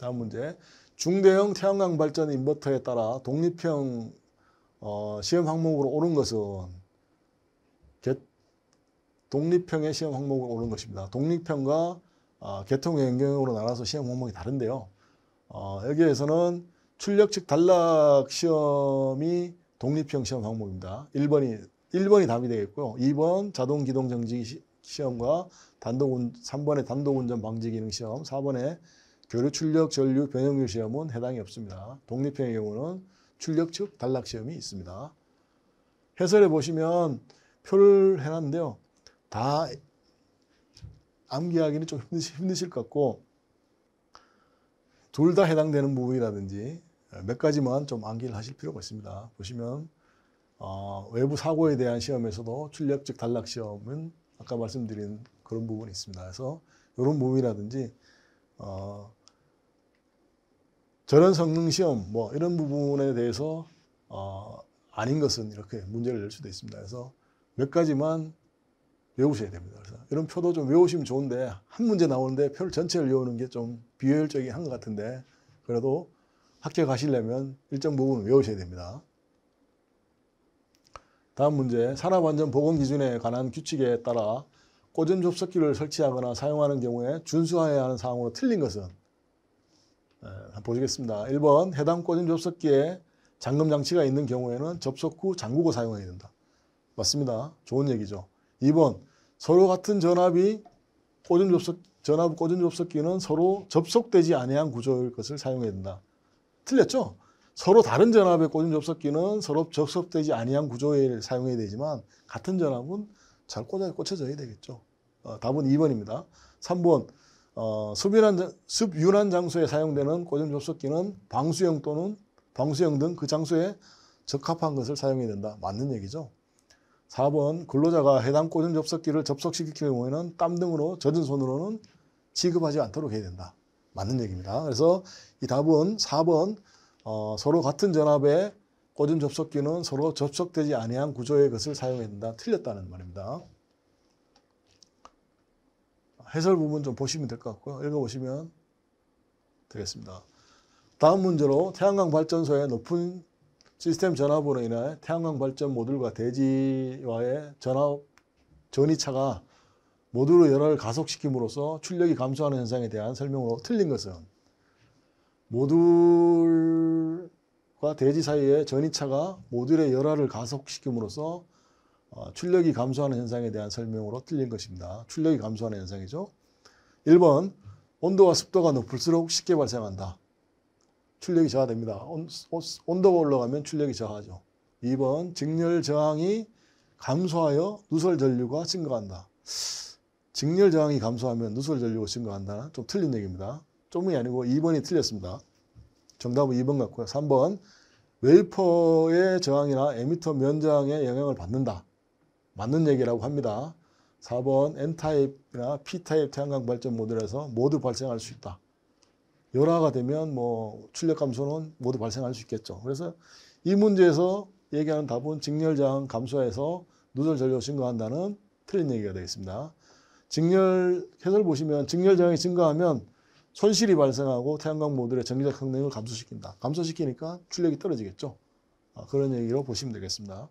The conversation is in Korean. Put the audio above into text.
다음 문제. 중대형 태양광 발전 인버터에 따라 독립형 어, 시험 항목으로 오른 것은 독립형의 시험 항목으로 오른 것입니다. 독립형과 어, 개통의 연경으로 나눠서 시험 항목이 다른데요. 어, 여기에서는 출력측 단락 시험이 독립형 시험 항목입니다. 1번이 1번이 답이 되겠고요. 2번 자동 기동 정지 시험과 단독 운, 3번의 단독 운전 방지 기능 시험, 4번의 교류 출력 전류 변형률 시험은 해당이 없습니다. 독립형의 경우는 출력 측 단락 시험이 있습니다. 해설에 보시면 표를 해놨는데요. 다 암기하기는 좀 힘드실 것 같고 둘 다 해당되는 부분이라든지 몇 가지만 좀 암기를 하실 필요가 있습니다. 보시면 어, 외부 사고에 대한 시험에서도 출력 측 단락 시험은 아까 말씀드린 그런 부분이 있습니다. 그래서 이런 부분이라든지 어, 저런 성능 시험 뭐 이런 부분에 대해서 어, 아닌 것은 이렇게 문제를 낼 수도 있습니다. 그래서 몇 가지만 외우셔야 됩니다. 그래서 이런 표도 좀 외우시면 좋은데 한 문제 나오는데 표를 전체를 외우는 게 좀 비효율적인 한 것 같은데 그래도 합격하시려면 일정 부분 외우셔야 됩니다. 다음 문제 산업안전보건기준에 관한 규칙에 따라 꼬전 접속기를 설치하거나 사용하는 경우에 준수하여야 하는 사항으로 틀린 것은 예, 보시겠습니다. 1번 해당 꽂은 접속기에 잠금 장치가 있는 경우에는 접속 후 잠그고 사용해야 된다. 맞습니다. 좋은 얘기죠. 2번 서로 같은 전압이 꽂은 접속 전압 꽂은 접속기는 서로 접속되지 아니한 구조일 것을 사용해야 된다. 틀렸죠? 서로 다른 전압의 꽂은 접속기는 서로 접속되지 아니한 구조에 사용해야 되지만 같은 전압은 잘 꽂아, 꽂혀져야 되겠죠. 어, 답은 2번입니다. 3번 어, 습유란, 습유난 장소에 사용되는 고전 접속기는 방수형 또는 방수형 등 그 장소에 적합한 것을 사용해야 된다. 맞는 얘기죠. 4번 근로자가 해당 고전 접속기를 접속시킬 경우에는 땀 등으로 젖은 손으로는 취급하지 않도록 해야 된다. 맞는 얘기입니다. 그래서 이 답은 4번 어, 서로 같은 전압의 고전 접속기는 서로 접속되지 아니한 구조의 것을 사용해야 된다. 틀렸다는 말입니다. 해설 부분 좀 보시면 될 것 같고요. 읽어보시면 되겠습니다. 다음 문제로 태양광 발전소의 높은 시스템 전압으로 인해 태양광 발전 모듈과 대지와의 전압 전이차가 모듈의 열화를 가속시킴으로써 출력이 감소하는 현상에 대한 설명으로 틀린 것은 모듈과 대지 사이의 전이차가 모듈의 열화를 가속시킴으로써 어, 출력이 감소하는 현상에 대한 설명으로 틀린 것입니다. 출력이 감소하는 현상이죠. 1번 온도와 습도가 높을수록 쉽게 발생한다. 출력이 저하됩니다. 온도가 올라가면 출력이 저하죠. 2번 직렬 저항이 감소하여 누설 전류가 증가한다. 직렬 저항이 감소하면 누설 전류가 증가한다. 좀 틀린 얘기입니다. 좀이 아니고 2번이 틀렸습니다. 정답은 2번 같고요. 3번 웨이퍼의 저항이나 에미터 면 저항에 영향을 받는다. 맞는 얘기라고 합니다. 4번 N타입이나 P타입 태양광 발전 모델에서 모두 발생할 수 있다. 열화가 되면 뭐 출력 감소는 모두 발생할 수 있겠죠. 그래서 이 문제에서 얘기하는 답은 직렬장 감소해서 누설 전류 증가한다는 틀린 얘기가 되겠습니다. 직렬 해설 보시면 직렬장이 증가하면 손실이 발생하고 태양광 모듈의 전기적 성능을 감소시킨다. 감소시키니까 출력이 떨어지겠죠. 아, 그런 얘기로 보시면 되겠습니다.